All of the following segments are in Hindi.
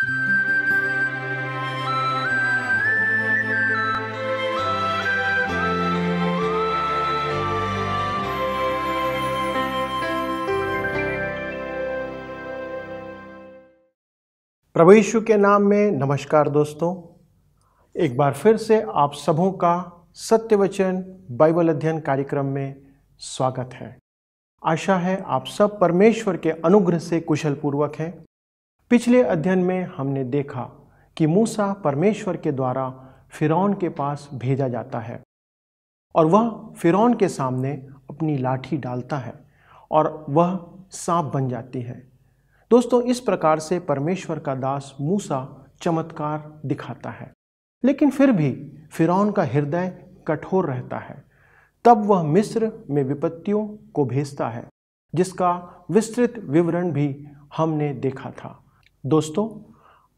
प्रभु के नाम में नमस्कार दोस्तों एक बार फिर से आप सबों का सत्य वचन बाइबल अध्ययन कार्यक्रम में स्वागत है आशा है आप सब परमेश्वर के अनुग्रह से कुशल पूर्वक हैं पिछले अध्ययन में हमने देखा कि मूसा परमेश्वर के द्वारा फिरौन के पास भेजा जाता है और वह फिरौन के सामने अपनी लाठी डालता है और वह सांप बन जाती है दोस्तों इस प्रकार से परमेश्वर का दास मूसा चमत्कार दिखाता है लेकिन फिर भी फिरौन का हृदय कठोर रहता है तब वह मिस्र में विपत्तियों को भेजता है जिसका विस्तृत विवरण भी हमने देखा था दोस्तों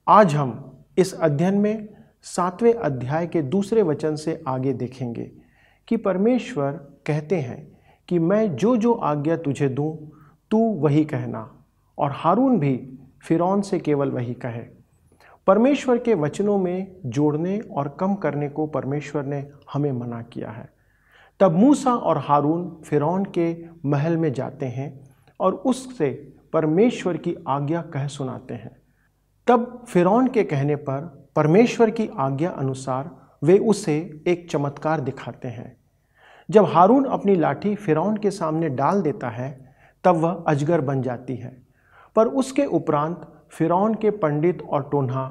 आज हम इस अध्ययन में सातवें अध्याय के दूसरे वचन से आगे देखेंगे कि परमेश्वर कहते हैं कि मैं जो जो आज्ञा तुझे दूँ तू वही कहना और हारून भी फिरौन से केवल वही कहे परमेश्वर के वचनों में जोड़ने और कम करने को परमेश्वर ने हमें मना किया है तब मूसा और हारून फिरौन के महल में जाते हैं और उससे परमेश्वर की आज्ञा कह सुनाते हैं तब फिरौन के कहने पर परमेश्वर की आज्ञा अनुसार वे उसे एक चमत्कार दिखाते हैं जब हारून अपनी लाठी फिरौन के सामने डाल देता है तब वह अजगर बन जाती है पर उसके उपरांत फिरौन के पंडित और टोन्हा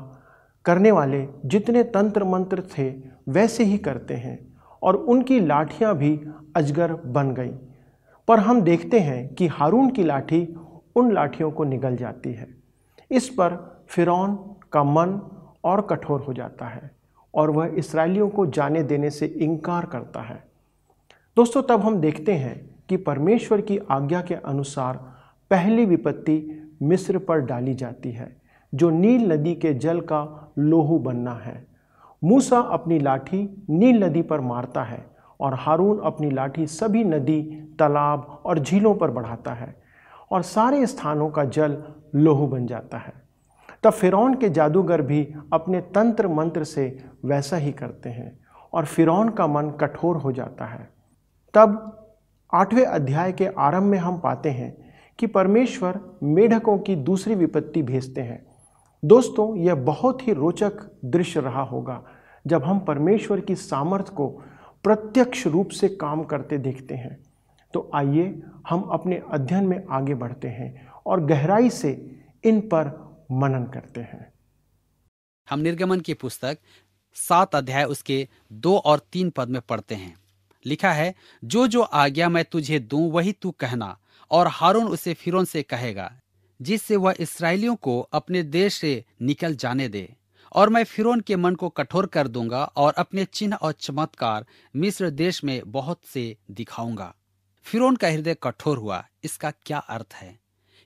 करने वाले जितने तंत्र मंत्र थे वैसे ही करते हैं और उनकी लाठियां भी अजगर बन गई पर हम देखते हैं कि हारून की लाठी उन लाठियों को निगल जाती है इस पर फ़िरौन का मन और कठोर हो जाता है और वह इसराइलियों को जाने देने से इनकार करता है दोस्तों तब हम देखते हैं कि परमेश्वर की आज्ञा के अनुसार पहली विपत्ति मिस्र पर डाली जाती है जो नील नदी के जल का लोहू बनना है मूसा अपनी लाठी नील नदी पर मारता है और हारून अपनी लाठी सभी नदी तालाब और झीलों पर बढ़ाता है और सारे स्थानों का जल लोहू बन जाता है तब फ़िरौन के जादूगर भी अपने तंत्र मंत्र से वैसा ही करते हैं और फ़िरौन का मन कठोर हो जाता है तब आठवें अध्याय के आरंभ में हम पाते हैं कि परमेश्वर मेढकों की दूसरी विपत्ति भेजते हैं दोस्तों यह बहुत ही रोचक दृश्य रहा होगा जब हम परमेश्वर की सामर्थ्य को प्रत्यक्ष रूप से काम करते देखते हैं तो आइए हम अपने अध्ययन में आगे बढ़ते हैं और गहराई से इन पर मनन करते हैं हम निर्गमन की पुस्तक सात अध्याय उसके दो और तीन पद में पढ़ते हैं लिखा है जो जो आज्ञा मैं तुझे दू वही तू कहना और हारून उसे फिरोन से कहेगा जिससे वह इसराइलियों को अपने देश से निकल जाने दे और मैं फिरोन के मन को कठोर कर दूंगा और अपने चिन्ह और चमत्कार मिस्र देश में बहुत से दिखाऊंगा फिर का हृदय कठोर हुआ इसका क्या अर्थ है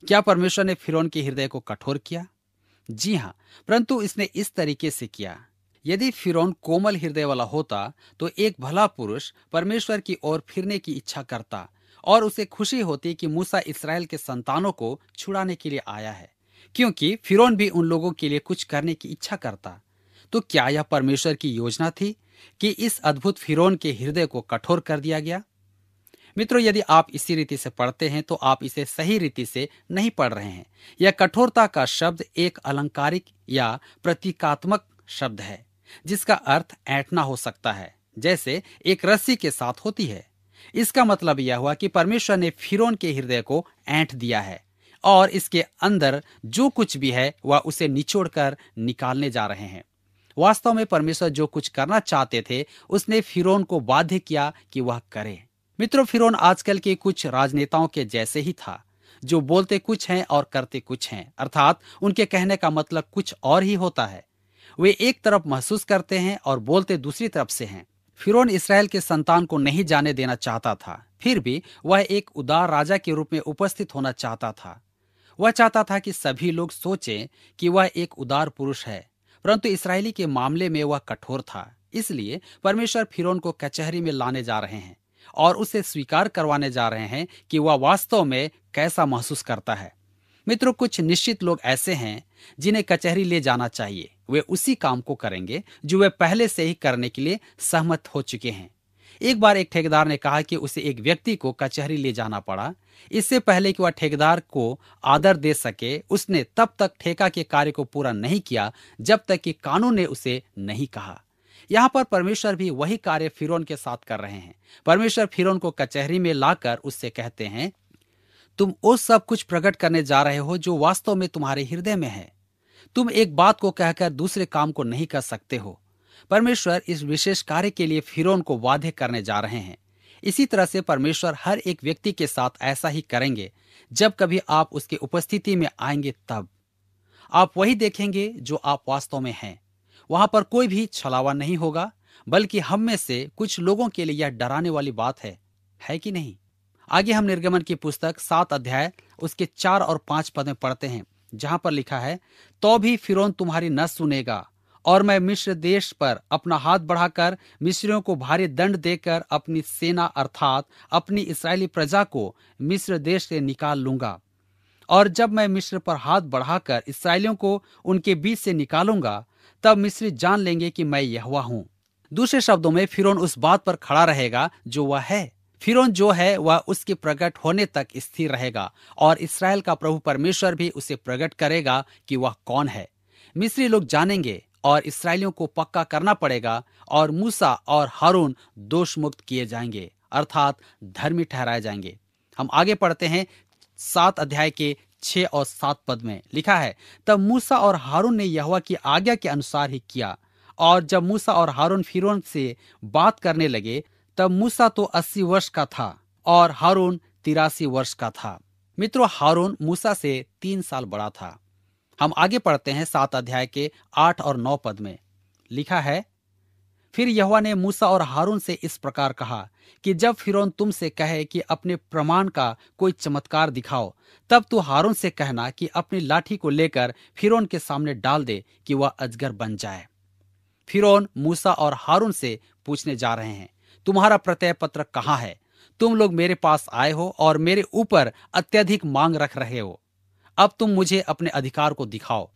क्या परमेश्वर ने फिर के हृदय को कठोर किया जी हाँ परंतु इसने इस तरीके से किया यदि फिर कोमल हृदय वाला होता तो एक भला पुरुष परमेश्वर की ओर फिरने की इच्छा करता और उसे खुशी होती कि मूसा इसराइल के संतानों को छुड़ाने के लिए आया है क्योंकि फिर भी उन लोगों के लिए कुछ करने की इच्छा करता तो क्या यह परमेश्वर की योजना थी कि इस अद्भुत फिरोन के हृदय को कठोर कर दिया गया मित्रों यदि आप इसी रीति से पढ़ते हैं तो आप इसे सही रीति से नहीं पढ़ रहे हैं यह कठोरता का शब्द एक अलंकारिक या प्रतीकात्मक शब्द है जिसका अर्थ ऐटना हो सकता है जैसे एक रस्सी के साथ होती है इसका मतलब यह हुआ कि परमेश्वर ने फिरोन के हृदय को ऐंठ दिया है और इसके अंदर जो कुछ भी है वह उसे निचोड़कर निकालने जा रहे हैं वास्तव में परमेश्वर जो कुछ करना चाहते थे उसने फिरोन को बाध्य किया कि वह करे मित्रों फिरोन आजकल के कुछ राजनेताओं के जैसे ही था जो बोलते कुछ हैं और करते कुछ हैं अर्थात उनके कहने का मतलब कुछ और ही होता है वे एक तरफ महसूस करते हैं और बोलते दूसरी तरफ से हैं फिर इसराइल के संतान को नहीं जाने देना चाहता था फिर भी वह एक उदार राजा के रूप में उपस्थित होना चाहता था वह चाहता था कि सभी लोग सोचें कि वह एक उदार पुरुष है परंतु इसराइली के मामले में वह कठोर था इसलिए परमेश्वर फिरोन को कचहरी में लाने जा रहे हैं और उसे स्वीकार करवाने जा रहे हैं कि वह वास्तव में कैसा महसूस करता है मित्रों कुछ निश्चित लोग ऐसे हैं जिन्हें कचहरी ले जाना चाहिए वे उसी काम को करेंगे जो वे पहले से ही करने के लिए सहमत हो चुके हैं एक बार एक ठेकेदार ने कहा कि उसे एक व्यक्ति को कचहरी ले जाना पड़ा इससे पहले कि वह ठेकेदार को आदर दे सके उसने तब तक ठेका के कार्य को पूरा नहीं किया जब तक कि कानून ने उसे नहीं कहा यहाँ पर परमेश्वर भी वही कार्य फिरोन के साथ कर रहे हैं परमेश्वर फिरोन को कचहरी में लाकर उससे कहते हैं तुम वो सब कुछ प्रकट करने जा रहे हो जो वास्तव में तुम्हारे हृदय में है तुम एक बात को कहकर दूसरे काम को नहीं कर सकते हो परमेश्वर इस विशेष कार्य के लिए फिरोन को वादे करने जा रहे हैं इसी तरह से परमेश्वर हर एक व्यक्ति के साथ ऐसा ही करेंगे जब कभी आप उसके उपस्थिति में आएंगे तब आप वही देखेंगे जो आप वास्तव में हैं वहां पर कोई भी छलावा नहीं होगा बल्कि हम में से कुछ लोगों के लिए यह डराने वाली बात है है कि नहीं आगे हम निर्गमन की पुस्तक सात अध्याय उसके चार और पांच पद में पढ़ते हैं जहां पर लिखा है तो भी फिर तुम्हारी न सुनेगा और मैं मिश्र देश पर अपना हाथ बढ़ाकर मिस्रियों को भारी दंड देकर अपनी सेना अर्थात अपनी इसराइली प्रजा को मिस्र देश से निकाल लूंगा और जब मैं मिस्र पर हाथ बढ़ाकर इसराइलियों को उनके बीच से निकालूंगा तब मिस्री जान लेंगे कि मैं यहवा हूँ दूसरे शब्दों में फिरोन उस बात पर खड़ा रहेगा जो वह है फिरोन जो है वह उसके प्रकट होने तक स्थिर रहेगा और इसराइल का प्रभु परमेश्वर भी उसे प्रकट करेगा कि वह कौन है मिस्री लोग जानेंगे और इसराइलियों को पक्का करना पड़ेगा और मूसा और हारून दोष मुक्त किए जाएंगे अर्थात धर्मी ठहराए जाएंगे हम आगे पढ़ते हैं सात अध्याय के छह और सात पद में लिखा है तब मूसा और हारून ने यहवा की आज्ञा के अनुसार ही किया और जब मूसा और हारून फिर से बात करने लगे तब मूसा तो अस्सी वर्ष का था और हारून तिरासी वर्ष का था मित्रों हारून मूसा से तीन साल बड़ा था हम आगे पढ़ते हैं सात अध्याय के आठ और नौ पद में लिखा है फिर यहोवा ने मूसा और हारून से इस प्रकार कहा कि जब फिरौन तुमसे कहे कि अपने प्रमाण का कोई चमत्कार दिखाओ तब तू हारून से कहना कि अपनी लाठी को लेकर फिरौन के सामने डाल दे कि वह अजगर बन जाए फिरौन मूसा और हारून से पूछने जा रहे हैं तुम्हारा प्रत्यय पत्र कहाँ है तुम लोग मेरे पास आए हो और मेरे ऊपर अत्यधिक मांग रख रहे हो अब तुम मुझे अपने अधिकार को दिखाओ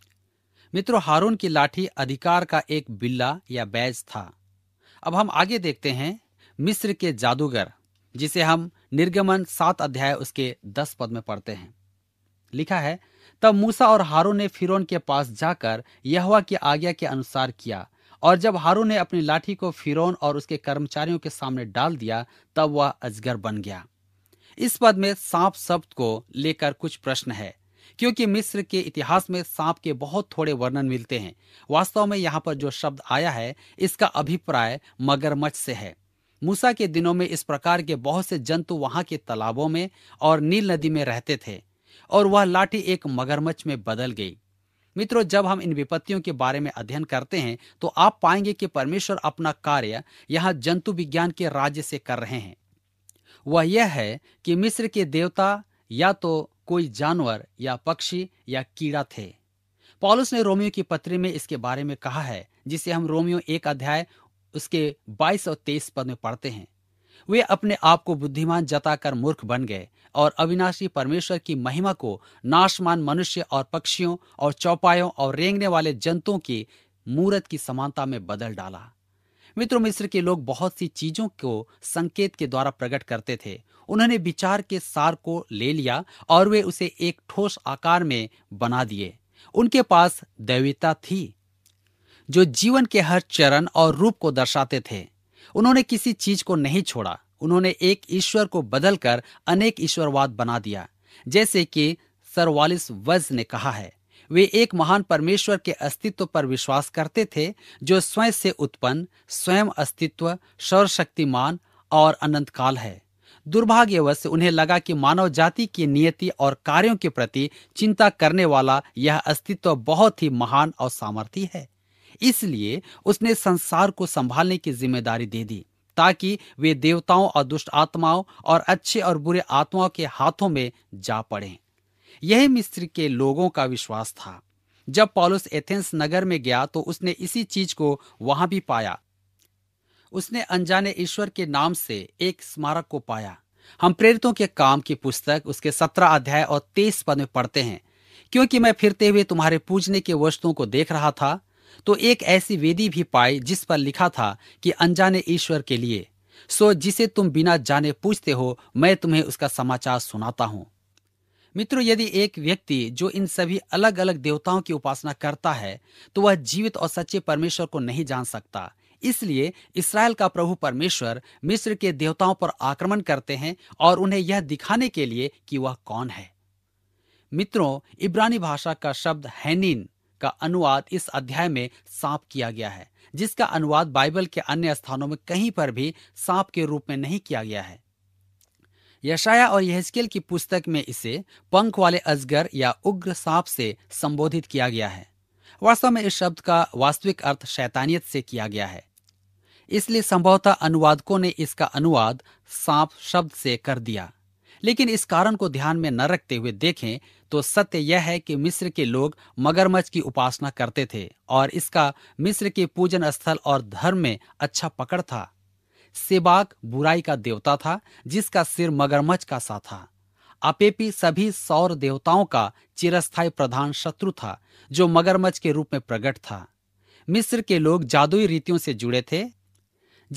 मित्रों हारून की लाठी अधिकार का एक बिल्ला या बैज था अब हम आगे देखते हैं मिस्र के जादूगर जिसे हम निर्गमन सात अध्याय उसके दस पद में पढ़ते हैं लिखा है तब मूसा और हारून ने फिरौन के पास जाकर यहवा की आज्ञा के अनुसार किया और जब हारून ने अपनी लाठी को फिरौन और उसके कर्मचारियों के सामने डाल दिया तब वह अजगर बन गया इस पद में सांप शब्द को लेकर कुछ प्रश्न है क्योंकि मिस्र के इतिहास में सांप के बहुत थोड़े वर्णन मिलते हैं वास्तव में यहाँ पर जो शब्द आया है इसका अभिप्राय मगरमच्छ से है मूसा के दिनों में इस प्रकार के बहुत से जंतु वहां के तालाबों में और नील नदी में रहते थे और वह लाठी एक मगरमच्छ में बदल गई मित्रों जब हम इन विपत्तियों के बारे में अध्ययन करते हैं तो आप पाएंगे कि परमेश्वर अपना कार्य यहाँ जंतु विज्ञान के राज्य से कर रहे हैं वह यह है कि मिस्र के देवता या तो कोई जानवर या पक्षी या कीड़ा थे पॉलुस ने रोमियो की पत्री में इसके बारे में कहा है जिसे हम रोमियो एक अध्याय उसके 22 और 23 पद में पढ़ते हैं वे अपने आप को बुद्धिमान जताकर मूर्ख बन गए और अविनाशी परमेश्वर की महिमा को नाशमान मनुष्य और पक्षियों और चौपायों और रेंगने वाले जंतुओं की मूर्त की समानता में बदल डाला मित्रों मिस्र के लोग बहुत सी चीजों को संकेत के द्वारा प्रकट करते थे उन्होंने विचार के सार को ले लिया और वे उसे एक ठोस आकार में बना दिए उनके पास दैवीता थी जो जीवन के हर चरण और रूप को दर्शाते थे उन्होंने किसी चीज को नहीं छोड़ा उन्होंने एक ईश्वर को बदलकर अनेक ईश्वरवाद बना दिया जैसे कि सरवालिस वज ने कहा है वे एक महान परमेश्वर के अस्तित्व पर विश्वास करते थे जो स्वयं से उत्पन्न स्वयं अस्तित्व सर्वशक्तिमान और अनंत काल है दुर्भाग्यवश उन्हें लगा कि मानव जाति की नियति और कार्यों के प्रति चिंता करने वाला यह अस्तित्व बहुत ही महान और सामर्थ्य है इसलिए उसने संसार को संभालने की जिम्मेदारी दे दी ताकि वे देवताओं और दुष्ट आत्माओं और अच्छे और बुरे आत्माओं के हाथों में जा पड़ें यह मिस्र के लोगों का विश्वास था जब पॉलुस एथेंस नगर में गया तो उसने इसी चीज को वहां भी पाया उसने अनजाने ईश्वर के नाम से एक स्मारक को पाया हम प्रेरितों के काम की पुस्तक उसके सत्रह अध्याय और तेईस पद में पढ़ते हैं क्योंकि मैं फिरते हुए तुम्हारे पूजने के वस्तुओं को देख रहा था तो एक ऐसी वेदी भी पाई जिस पर लिखा था कि अनजाने ईश्वर के लिए सो जिसे तुम बिना जाने पूछते हो मैं तुम्हें उसका समाचार सुनाता हूं मित्रों यदि एक व्यक्ति जो इन सभी अलग अलग देवताओं की उपासना करता है तो वह जीवित और सच्चे परमेश्वर को नहीं जान सकता इसलिए इसराइल का प्रभु परमेश्वर मिस्र के देवताओं पर आक्रमण करते हैं और उन्हें यह दिखाने के लिए कि वह कौन है मित्रों इब्रानी भाषा का शब्द हैनिन का अनुवाद इस अध्याय में सांप किया गया है जिसका अनुवाद बाइबल के अन्य स्थानों में कहीं पर भी सांप के रूप में नहीं किया गया है यशाया और यहस्केल की पुस्तक में इसे पंख वाले अजगर या उग्र सांप से संबोधित किया गया है वास्तव में इस शब्द का वास्तविक अर्थ शैतानियत से किया गया है इसलिए संभवतः अनुवादकों ने इसका अनुवाद सांप शब्द से कर दिया लेकिन इस कारण को ध्यान में न रखते हुए देखें तो सत्य यह है कि मिस्र के लोग मगरमच्छ की उपासना करते थे और इसका मिस्र के पूजन स्थल और धर्म में अच्छा पकड़ था सेबाक बुराई का देवता था जिसका सिर मगरमच्छ का सा था अपेपी सभी सौर देवताओं का चिरस्थायी प्रधान शत्रु था जो मगरमच्छ के रूप में प्रकट था मिस्र के लोग जादुई रीतियों से जुड़े थे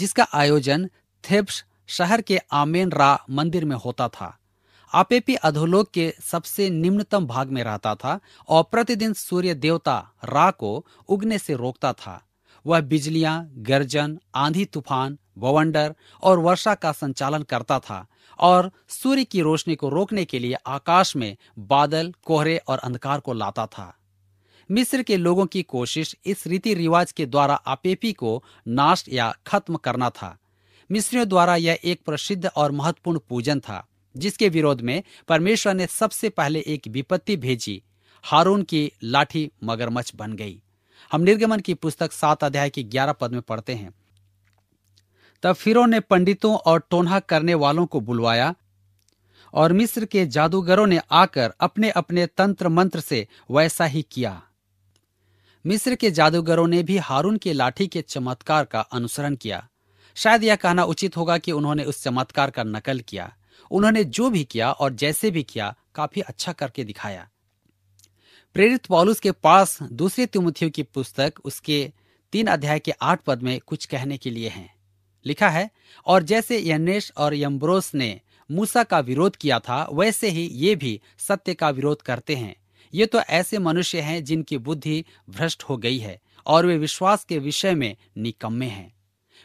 जिसका आयोजन थेप्स शहर के आमेन रा मंदिर में होता था आपेपी अधोलोक के सबसे निम्नतम भाग में रहता था और प्रतिदिन सूर्य देवता रा को उगने से रोकता था वह बिजलियां गर्जन आंधी तूफान बवंडर और वर्षा का संचालन करता था और सूर्य की रोशनी को रोकने के लिए आकाश में बादल कोहरे और अंधकार को लाता था मिस्र के लोगों की कोशिश इस रीति रिवाज के द्वारा आपेपी को नाश या खत्म करना था मिस्रियों द्वारा यह एक प्रसिद्ध और महत्वपूर्ण पूजन था जिसके विरोध में परमेश्वर ने सबसे पहले एक विपत्ति भेजी हारून की लाठी मगरमच्छ बन गई हम निर्गमन की पुस्तक सात अध्याय की ग्यारह पद में पढ़ते हैं तब फिरो ने पंडितों और टोनहा करने वालों को बुलवाया और मिस्र के जादूगरों ने आकर अपने अपने तंत्र मंत्र से वैसा ही किया मिस्र के जादूगरों ने भी हारून के लाठी के चमत्कार का अनुसरण किया शायद यह कहना उचित होगा कि उन्होंने उस चमत्कार का नकल किया उन्होंने जो भी किया और जैसे भी किया काफी अच्छा करके दिखाया प्रेरित पॉलुस के पास दूसरे तिमुथियों की पुस्तक उसके तीन अध्याय के आठ पद में कुछ कहने के लिए है लिखा है और जैसे यनेश और यम्ब्रोस ने मूसा का विरोध किया था वैसे ही ये भी सत्य का विरोध करते हैं ये तो ऐसे मनुष्य हैं जिनकी बुद्धि भ्रष्ट हो गई है और वे विश्वास के विषय में निकम्मे हैं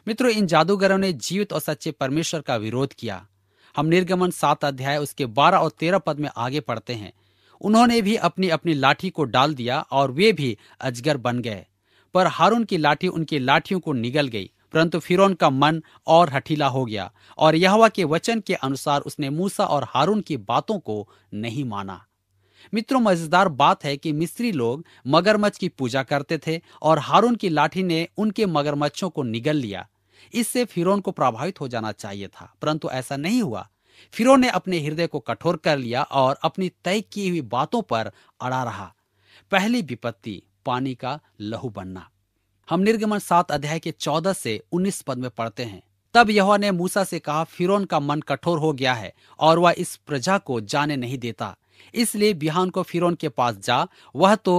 मित्रों इन जादूगरों ने जीवित और सच्चे परमेश्वर का विरोध किया हम निर्गमन सात अध्याय उसके बारह और तेरह पद में आगे पढ़ते हैं उन्होंने भी अपनी अपनी लाठी को डाल दिया और वे भी अजगर बन गए पर हारून की लाठी उनकी लाठियों को निगल गई परंतु फिरौन का मन और हठीला हो गया और यहवा के वचन के अनुसार उसने मूसा और हारून की बातों को नहीं माना मित्रों मजेदार बात है कि मिस्री लोग मगरमच्छ की पूजा करते थे और हारून की लाठी ने उनके मगरमच्छों को निगल लिया इससे फिरौन को प्रभावित हो जाना चाहिए था परंतु ऐसा नहीं हुआ फिरो ने अपने हृदय को कठोर कर लिया और अपनी तय की हुई बातों पर अड़ा रहा पहली विपत्ति पानी का लहू बनना हम निर्गमन सात अध्याय के चौदह से उन्नीस पद में पढ़ते हैं तब यहोवा ने मूसा से कहा फिरौन का मन कठोर हो गया है और वह इस प्रजा को जाने नहीं देता इसलिए बिहान को फिरोन के पास जा वह तो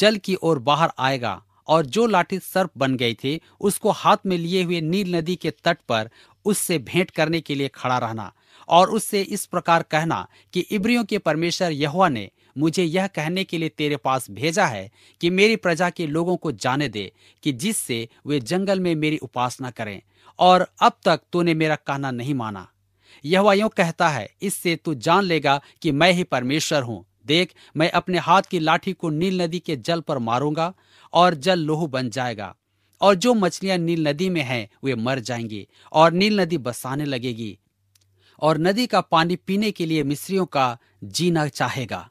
जल की ओर बाहर आएगा और जो लाठी सर्प बन गई थी उसको हाथ में लिए हुए नील नदी के तट पर उससे भेंट करने के लिए खड़ा रहना और उससे इस प्रकार कहना कि इब्रियों के परमेश्वर यहुआ ने मुझे यह कहने के लिए तेरे पास भेजा है कि मेरी प्रजा के लोगों को जाने दे कि जिससे वे जंगल में मेरी उपासना करें और अब तक तूने मेरा कहना नहीं माना यह यूं कहता है इससे तू जान लेगा कि मैं ही परमेश्वर हूं देख मैं अपने हाथ की लाठी को नील नदी के जल पर मारूंगा और जल लोहू बन जाएगा और जो मछलियां नील नदी में हैं वे मर जाएंगी और नील नदी बसाने लगेगी और नदी का पानी पीने के लिए मिस्रियों का जीना चाहेगा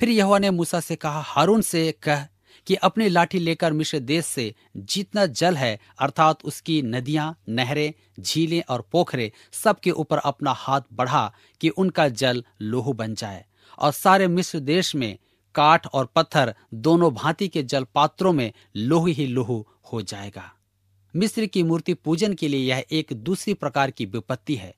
फिर यहुआ ने मूसा से कहा हारून से कह कि अपनी लाठी लेकर मिश्र देश से जितना जल है अर्थात उसकी नदियां नहरें झीलें और पोखरे सबके ऊपर अपना हाथ बढ़ा कि उनका जल लोहू बन जाए और सारे मिश्र देश में काठ और पत्थर दोनों भांति के जल पात्रों में लोहू ही लोहू हो जाएगा मिस्र की मूर्ति पूजन के लिए यह एक दूसरी प्रकार की विपत्ति है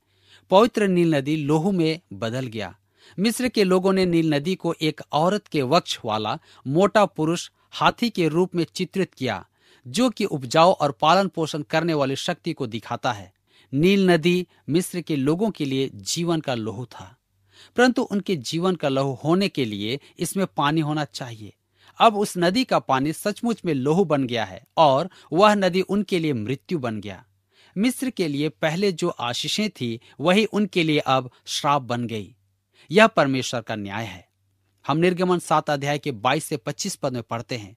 पवित्र नील नदी लोहू में बदल गया मिस्र के लोगों ने नील नदी को एक औरत के वक्ष वाला मोटा पुरुष हाथी के रूप में चित्रित किया जो कि उपजाऊ और पालन पोषण करने वाली शक्ति को दिखाता है नील नदी मिस्र के लोगों के लिए जीवन का लोहू था परंतु उनके जीवन का लोहू होने के लिए इसमें पानी होना चाहिए अब उस नदी का पानी सचमुच में लोहू बन गया है और वह नदी उनके लिए मृत्यु बन गया मिस्र के लिए पहले जो आशीषें थी वही उनके लिए अब श्राप बन गई यह परमेश्वर का न्याय है हम निर्गमन सात अध्याय के 22 से 25 पद में पढ़ते हैं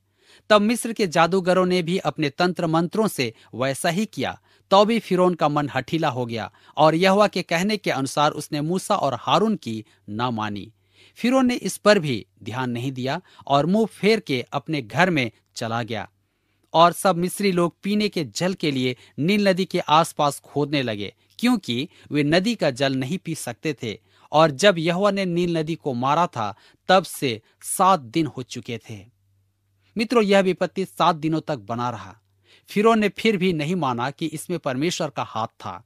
तब मिस्र के जादूगरों ने भी अपने तंत्र मंत्रों से वैसा ही किया तो भी फिरोन का मन हठीला हो गया और यहवा के कहने के अनुसार उसने मूसा और हारून की न मानी फिरोन ने इस पर भी ध्यान नहीं दिया और मुंह फेर के अपने घर में चला गया और सब मिस्री लोग पीने के जल के लिए नील नदी के आसपास खोदने लगे क्योंकि वे नदी का जल नहीं पी सकते थे और जब यहुआ ने नील नदी को मारा था तब से सात दिन हो चुके थे मित्रों यह विपत्ति सात दिनों तक बना रहा फिरो ने फिर भी नहीं माना कि इसमें परमेश्वर का हाथ था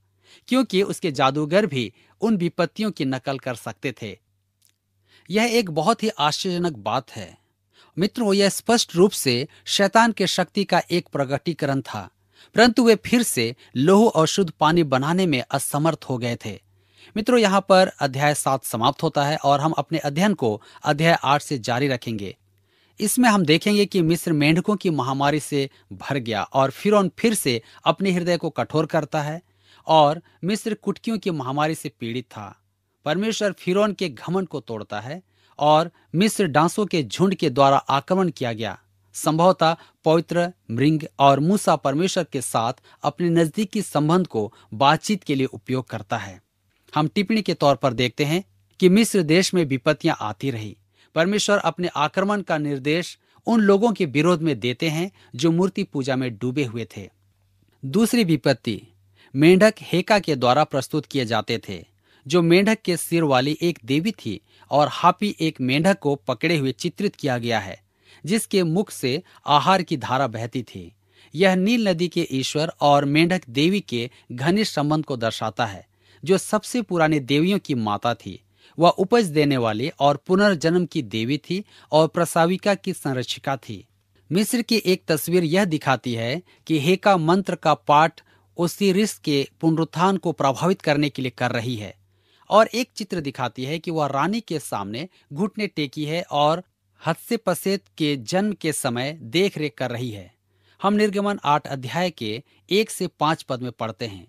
क्योंकि उसके जादूगर भी उन विपत्तियों की नकल कर सकते थे यह एक बहुत ही आश्चर्यजनक बात है मित्रों यह स्पष्ट रूप से शैतान के शक्ति का एक प्रगटीकरण था परंतु वे फिर से लोह और शुद्ध पानी बनाने में असमर्थ हो गए थे मित्रों यहाँ पर अध्याय सात समाप्त होता है और हम अपने अध्ययन को अध्याय आठ से जारी रखेंगे इसमें हम देखेंगे कि मिस्र मेंढकों की महामारी से भर गया और फिर फिर से अपने हृदय को कठोर करता है और मिस्र कुटकियों की महामारी से पीड़ित था परमेश्वर फिरौन के घमन को तोड़ता है और मिस्र डांसों के झुंड के द्वारा आक्रमण किया गया संभवतः पवित्र मृंग और मूसा परमेश्वर के साथ अपने नजदीकी संबंध को बातचीत के लिए उपयोग करता है हम टिप्पणी के तौर पर देखते हैं कि मिस्र देश में विपत्तियां आती रही परमेश्वर अपने आक्रमण का निर्देश उन लोगों के विरोध में देते हैं जो मूर्ति पूजा में डूबे हुए थे दूसरी विपत्ति मेंढक हेका के द्वारा प्रस्तुत किए जाते थे जो मेंढक के सिर वाली एक देवी थी और हापी एक मेंढक को पकड़े हुए चित्रित किया गया है जिसके मुख से आहार की धारा बहती थी यह नील नदी के ईश्वर और मेंढक देवी के घनिष्ठ संबंध को दर्शाता है जो सबसे पुरानी देवियों की माता थी वह उपज देने वाली और पुनर्जन्म की देवी थी और प्रसाविका की संरक्षिका थी मिस्र की एक तस्वीर यह दिखाती है कि हेका मंत्र का पाठ रिस के पुनरुत्थान को प्रभावित करने के लिए कर रही है और एक चित्र दिखाती है कि वह रानी के सामने घुटने टेकी है और हदसे पसेत के जन्म के समय देख रेख कर रही है हम निर्गमन आठ अध्याय के एक से पांच पद में पढ़ते हैं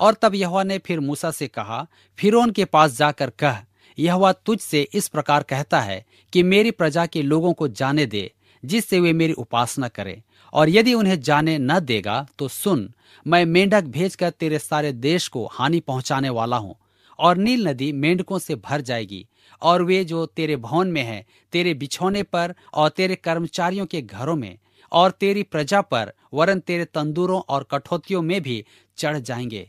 और तब यहवा ने फिर मूसा से कहा फिर के पास जाकर कह यहवा तुझसे इस प्रकार कहता है कि मेरी प्रजा के लोगों को जाने दे जिससे वे मेरी उपासना करें और यदि उन्हें जाने न देगा तो सुन मैं मेंढक भेजकर तेरे सारे देश को हानि पहुंचाने वाला हूं और नील नदी मेंढकों से भर जाएगी और वे जो तेरे भवन में है तेरे बिछौने पर और तेरे कर्मचारियों के घरों में और तेरी प्रजा पर वरन तेरे तंदूरों और कठौतियों में भी चढ़ जाएंगे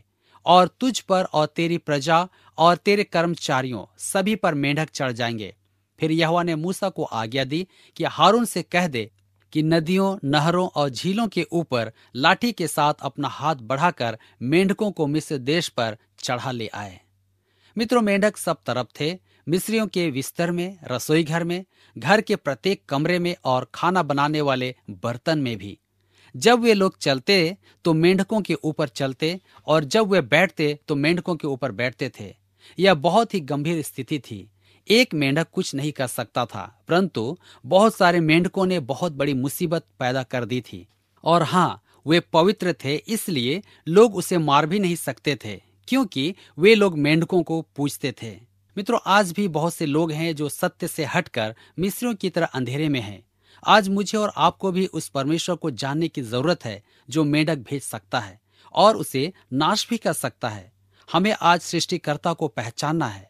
और तुझ पर और तेरी प्रजा और तेरे कर्मचारियों सभी पर मेंढक चढ़ जाएंगे फिर यहवा ने मूसा को आज्ञा दी कि हारून से कह दे कि नदियों नहरों और झीलों के ऊपर लाठी के साथ अपना हाथ बढ़ाकर मेंढकों को मिस्र देश पर चढ़ा ले आए मित्रों मेंढक सब तरफ थे मिस्रियों के बिस्तर में रसोई घर में घर के प्रत्येक कमरे में और खाना बनाने वाले बर्तन में भी जब वे लोग चलते तो मेंढकों के ऊपर चलते और जब वे बैठते तो मेंढकों के ऊपर बैठते थे यह बहुत ही गंभीर स्थिति थी एक मेंढक कुछ नहीं कर सकता था परंतु बहुत सारे मेंढकों ने बहुत बड़ी मुसीबत पैदा कर दी थी और हाँ वे पवित्र थे इसलिए लोग उसे मार भी नहीं सकते थे क्योंकि वे लोग मेंढकों को पूजते थे मित्रों आज भी बहुत से लोग हैं जो सत्य से हटकर मिस्रियों की तरह अंधेरे में हैं आज मुझे और आपको भी उस परमेश्वर को जानने की जरूरत है जो मेंढक भेज सकता है और उसे नाश भी कर सकता है हमें आज सृष्टिकर्ता को पहचानना है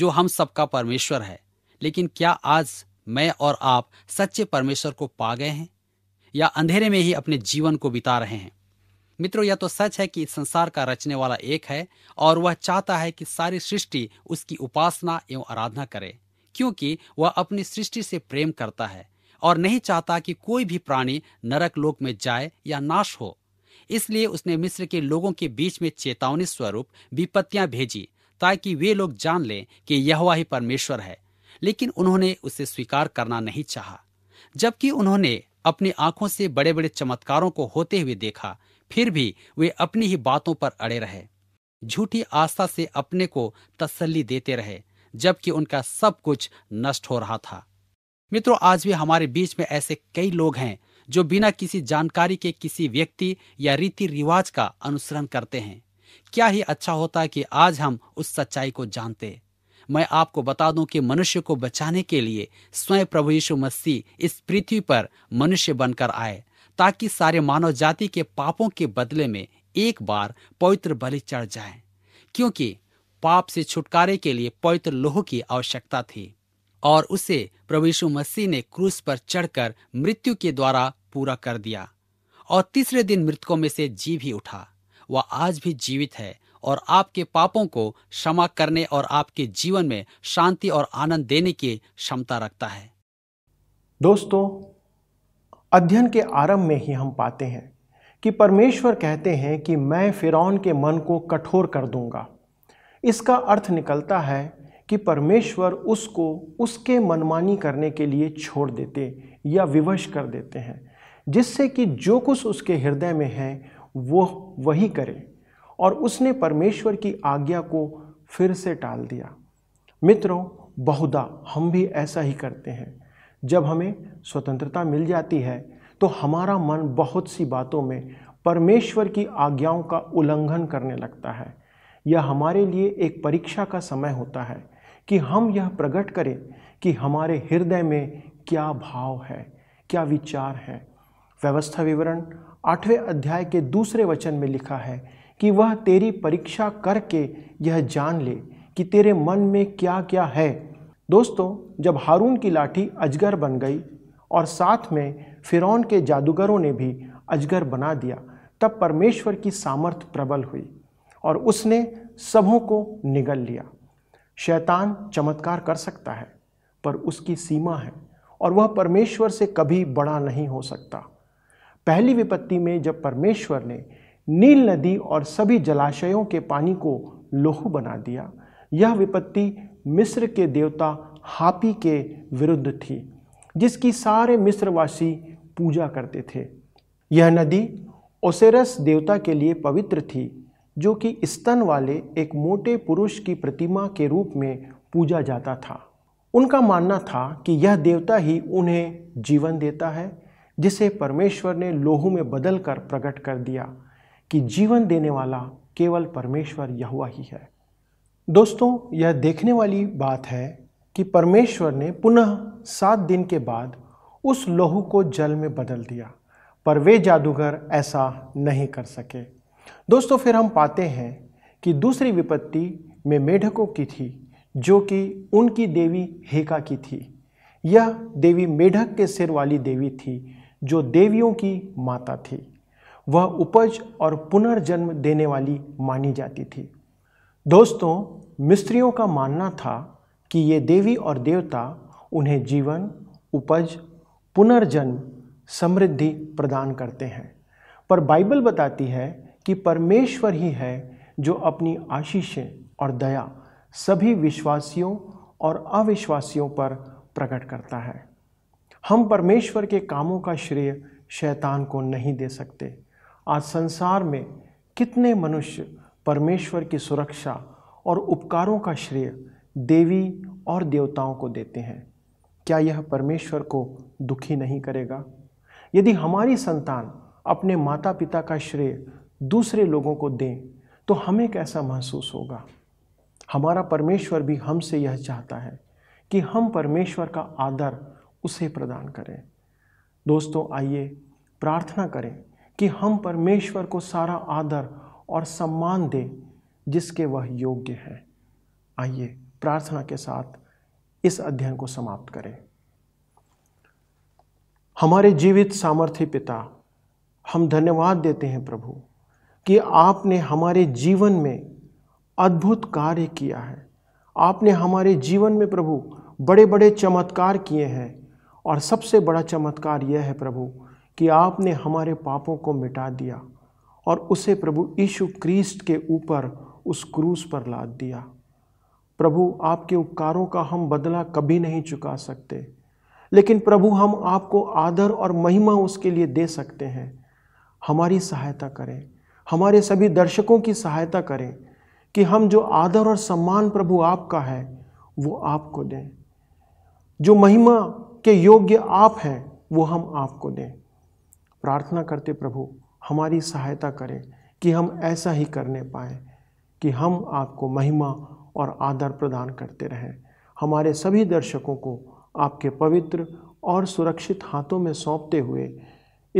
जो हम सबका परमेश्वर है लेकिन क्या आज मैं और आप सच्चे परमेश्वर को पा गए हैं या अंधेरे में ही अपने जीवन को बिता रहे हैं मित्रों यह तो सच है कि इस संसार का रचने वाला एक है और वह चाहता है कि सारी सृष्टि उसकी उपासना एवं आराधना करे क्योंकि वह अपनी सृष्टि से प्रेम करता है और नहीं चाहता कि कोई भी प्राणी नरक लोक में जाए या नाश हो इसलिए उसने मिस्र के लोगों के बीच में चेतावनी स्वरूप विपत्तियां भेजी ताकि वे लोग जान लें कि यह ही परमेश्वर है लेकिन उन्होंने उसे स्वीकार करना नहीं चाहा जबकि उन्होंने अपनी आंखों से बड़े बड़े चमत्कारों को होते हुए देखा फिर भी वे अपनी ही बातों पर अड़े रहे झूठी आस्था से अपने को तसल्ली देते रहे जबकि उनका सब कुछ नष्ट हो रहा था मित्रों आज भी हमारे बीच में ऐसे कई लोग हैं जो बिना किसी जानकारी के किसी व्यक्ति या रीति रिवाज का अनुसरण करते हैं क्या ही अच्छा होता कि आज हम उस सच्चाई को जानते मैं आपको बता दूं कि मनुष्य को बचाने के लिए स्वयं प्रभु यीशु मसीह इस पृथ्वी पर मनुष्य बनकर आए ताकि सारे मानव जाति के पापों के बदले में एक बार पवित्र बलि चढ़ जाए क्योंकि पाप से छुटकारे के लिए पवित्र लोह की आवश्यकता थी और उसे प्रभुषु मसीह ने क्रूस पर चढ़कर मृत्यु के द्वारा पूरा कर दिया और तीसरे दिन मृतकों में से जी भी उठा वह आज भी जीवित है और आपके पापों को क्षमा करने और आपके जीवन में शांति और आनंद देने की क्षमता रखता है दोस्तों अध्ययन के आरंभ में ही हम पाते हैं कि परमेश्वर कहते हैं कि मैं फ़िरौन के मन को कठोर कर दूंगा इसका अर्थ निकलता है कि परमेश्वर उसको उसके मनमानी करने के लिए छोड़ देते या विवश कर देते हैं जिससे कि जो कुछ उसके हृदय में है वो वही करे और उसने परमेश्वर की आज्ञा को फिर से टाल दिया मित्रों बहुधा हम भी ऐसा ही करते हैं जब हमें स्वतंत्रता मिल जाती है तो हमारा मन बहुत सी बातों में परमेश्वर की आज्ञाओं का उल्लंघन करने लगता है यह हमारे लिए एक परीक्षा का समय होता है कि हम यह प्रकट करें कि हमारे हृदय में क्या भाव है क्या विचार है व्यवस्था विवरण आठवें अध्याय के दूसरे वचन में लिखा है कि वह तेरी परीक्षा करके यह जान ले कि तेरे मन में क्या क्या है दोस्तों जब हारून की लाठी अजगर बन गई और साथ में फ़िरौन के जादूगरों ने भी अजगर बना दिया तब परमेश्वर की सामर्थ प्रबल हुई और उसने सबों को निगल लिया शैतान चमत्कार कर सकता है पर उसकी सीमा है और वह परमेश्वर से कभी बड़ा नहीं हो सकता पहली विपत्ति में जब परमेश्वर ने नील नदी और सभी जलाशयों के पानी को लोहू बना दिया यह विपत्ति मिस्र के देवता हापी के विरुद्ध थी जिसकी सारे मिस्रवासी पूजा करते थे यह नदी ओसेरस देवता के लिए पवित्र थी जो कि स्तन वाले एक मोटे पुरुष की प्रतिमा के रूप में पूजा जाता था उनका मानना था कि यह देवता ही उन्हें जीवन देता है जिसे परमेश्वर ने लोहू में बदल कर प्रकट कर दिया कि जीवन देने वाला केवल परमेश्वर यहुआ ही है दोस्तों यह देखने वाली बात है कि परमेश्वर ने पुनः सात दिन के बाद उस लहू को जल में बदल दिया पर वे जादूगर ऐसा नहीं कर सके दोस्तों फिर हम पाते हैं कि दूसरी विपत्ति में मेढकों की थी जो कि उनकी देवी हेका की थी यह देवी मेढक के सिर वाली देवी थी जो देवियों की माता थी वह उपज और पुनर्जन्म देने वाली मानी जाती थी दोस्तों मिस्त्रियों का मानना था कि ये देवी और देवता उन्हें जीवन उपज पुनर्जन्म समृद्धि प्रदान करते हैं पर बाइबल बताती है कि परमेश्वर ही है जो अपनी आशीषें और दया सभी विश्वासियों और अविश्वासियों पर प्रकट करता है हम परमेश्वर के कामों का श्रेय शैतान को नहीं दे सकते आज संसार में कितने मनुष्य परमेश्वर की सुरक्षा और उपकारों का श्रेय देवी और देवताओं को देते हैं क्या यह परमेश्वर को दुखी नहीं करेगा यदि हमारी संतान अपने माता पिता का श्रेय दूसरे लोगों को दें तो हमें कैसा महसूस होगा हमारा परमेश्वर भी हमसे यह चाहता है कि हम परमेश्वर का आदर उसे प्रदान करें दोस्तों आइए प्रार्थना करें कि हम परमेश्वर को सारा आदर और सम्मान दें जिसके वह योग्य है आइए प्रार्थना के साथ इस अध्ययन को समाप्त करें हमारे जीवित सामर्थ्य पिता हम धन्यवाद देते हैं प्रभु कि आपने हमारे जीवन में अद्भुत कार्य किया है आपने हमारे जीवन में प्रभु बड़े बड़े चमत्कार किए हैं और सबसे बड़ा चमत्कार यह है प्रभु कि आपने हमारे पापों को मिटा दिया और उसे प्रभु यीशु क्रिस्ट के ऊपर उस क्रूस पर लाद दिया प्रभु आपके उपकारों का हम बदला कभी नहीं चुका सकते लेकिन प्रभु हम आपको आदर और महिमा उसके लिए दे सकते हैं हमारी सहायता करें हमारे सभी दर्शकों की सहायता करें कि हम जो आदर और सम्मान प्रभु आपका है वो आपको दें जो महिमा के योग्य आप हैं वो हम आपको दें प्रार्थना करते प्रभु हमारी सहायता करें कि हम ऐसा ही करने पाएँ कि हम आपको महिमा और आदर प्रदान करते रहें हमारे सभी दर्शकों को आपके पवित्र और सुरक्षित हाथों में सौंपते हुए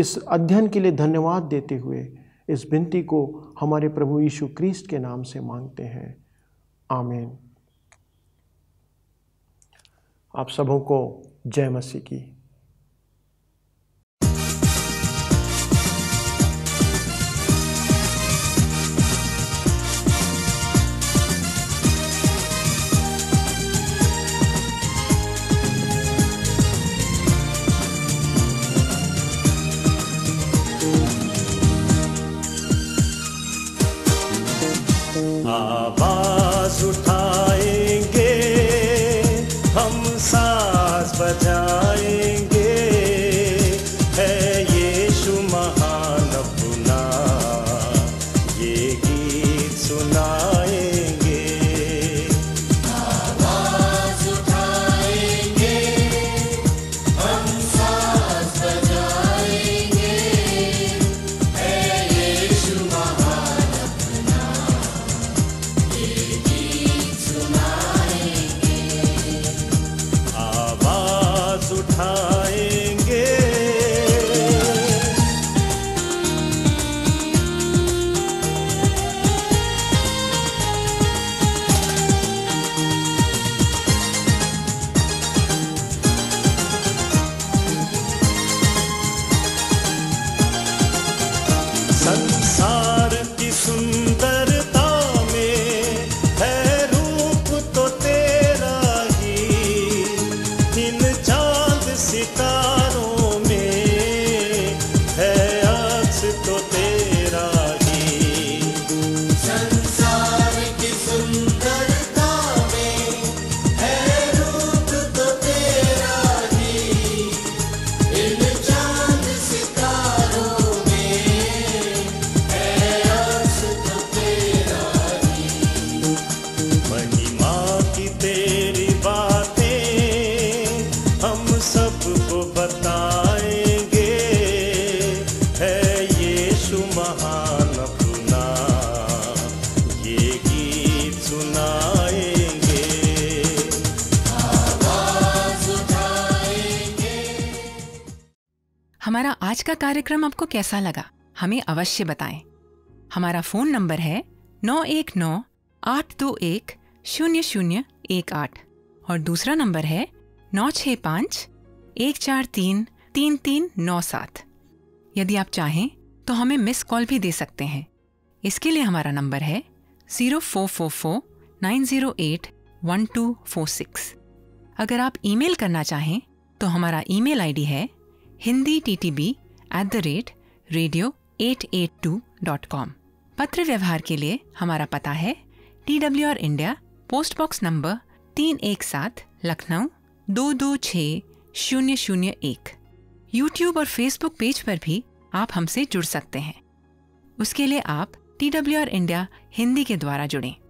इस अध्ययन के लिए धन्यवाद देते हुए इस विनती को हमारे प्रभु यीशु क्रिस्ट के नाम से मांगते हैं आमीन आप सबों को जय मसीह की का कार्यक्रम आपको कैसा लगा हमें अवश्य बताएं हमारा फ़ोन नंबर है नौ एक नौ आठ दो एक शून्य शून्य एक आठ और दूसरा नंबर है नौ छ पाँच एक चार तीन तीन तीन नौ सात यदि आप चाहें तो हमें मिस कॉल भी दे सकते हैं इसके लिए हमारा नंबर है zero four four four nine zero eight one two four six अगर आप ईमेल करना चाहें तो हमारा ईमेल आईडी है Hindi T T B at the rate radio eight eight two dot com पत्र व्यवहार के लिए हमारा पता है T W R India post box number तीन एक सात लखनऊ दो दो छ शून्य शून्य एक यूट्यूब और फेसबुक पेज पर भी आप हमसे जुड़ सकते हैं उसके लिए आप T W R India Hindi के द्वारा जुड़ें